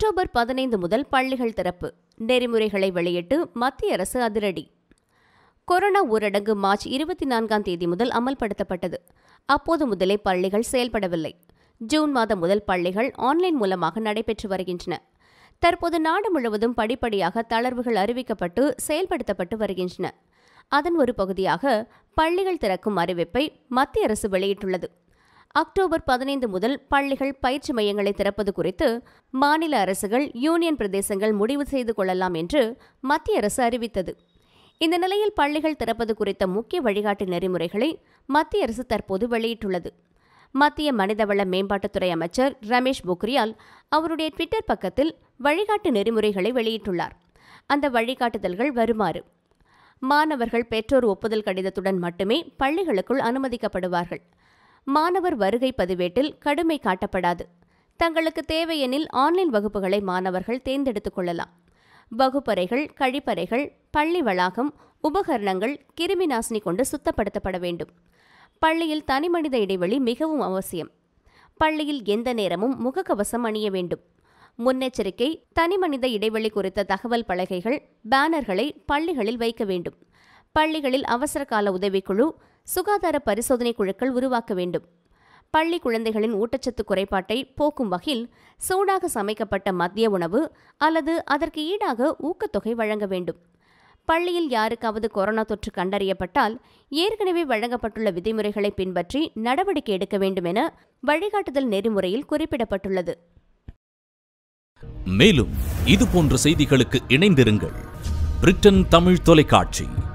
October பதினைந்து முதல் பள்ளிகள் திறப்பு நெறிமுறைகளை வெளியிட்டு மத்திய அரசு அதிரடி கொரோனா ஊரடங்கு மார்ச் இருபத்தி நான்காம் தேதி முதல் அமல்படுத்தப்பட்டது அப்போது முதலே பள்ளிகள் செயல்படவில்லை ஜூன் மாதம் முதல் பள்ளிகள் ஆன்லைன் மூலமாக நடைபெற்று வருகின்றன தற்போது நாடு முழுவதும் படிப்படியாக தளர்வுகள் அறிவிக்கப்பட்டு செயல்படுத்தப்பட்டு வருகின்றன அதன் ஒரு பகுதியாக பள்ளிகள் திறக்கும் அறிவிப்பை மத்திய அரசு வெளியிட்டுள்ளது அக்டோபர் பதினைந்து முதல் பள்ளிகள் பயிற்சி மையங்களை திறப்பது குறித்து மாநில அரசுகள் யூனியன் பிரதேசங்கள் முடிவு செய்து கொள்ளலாம் என்று மத்திய அரசு அறிவித்தது இந்த நிலையில் பள்ளிகள் திறப்பது குறித்த முக்கிய வழிகாட்டு நெறிமுறைகளை மத்திய அரசு தற்போது வெளியிட்டுள்ளது மத்திய மனிதவள மேம்பாட்டுத்துறை அமைச்சர் ரமேஷ் பொக்ரியால் அவருடைய ட்விட்டர் பக்கத்தில் வழிகாட்டு நெறிமுறைகளை வெளியிட்டுள்ளார் அந்த வழிகாட்டுதல்கள் வருமாறு மாணவர்கள் பெற்றோர் ஒப்புதல் கடிதத்துடன் மட்டுமே பள்ளிகளுக்குள் அனுமதிக்கப்படுவார்கள் மாணவர் வருகை பதிவேட்டில் கடுமை காட்டப்படாது தங்களுக்கு தேவையெனில் ஆன்லைன் வகுப்புகளை மாணவர்கள் தேர்ந்தெடுத்துக் கொள்ளலாம் வகுப்பறைகள் கழிப்பறைகள் பள்ளி வளாகம் உபகரணங்கள் கிருமி நாசினி கொண்டு சுத்தப்படுத்தப்பட வேண்டும் பள்ளியில் தனிமனித இடைவெளி மிகவும் அவசியம் பள்ளியில் எந்த நேரமும் முகக்கவசம் அணிய வேண்டும் முன்னெச்சரிக்கை தனிமனித இடைவெளி குறித்த தகவல் பலகைகள் பேனர்களை பள்ளிகளில் வைக்க வேண்டும் பள்ளிகளில் அவசர கால உதவிக்குழு சுகாதார பரிசோதனை குழுக்கள் உருவாக்க வேண்டும் பள்ளி குழந்தைகளின் ஊட்டச்சத்து குறைபாட்டை போக்கும் வகையில் சூடாக சமைக்கப்பட்ட மதிய உணவு அல்லது அதற்கு ஈடாக ஊக்கத்தொகை வழங்க வேண்டும் பள்ளியில் யாருக்காவது கொரோனா தொற்று கண்டறியப்பட்டால் ஏற்கனவே வழங்கப்பட்டுள்ள விதிமுறைகளை பின்பற்றி நடவடிக்கை எடுக்க வேண்டும் என வழிகாட்டுதல் நெறிமுறையில் குறிப்பிடப்பட்டுள்ளது மேலும் இதுபோன்ற செய்திகளுக்கு இணைந்திருங்கள் பிரிட்டன் தமிழ் தொலைக்காட்சி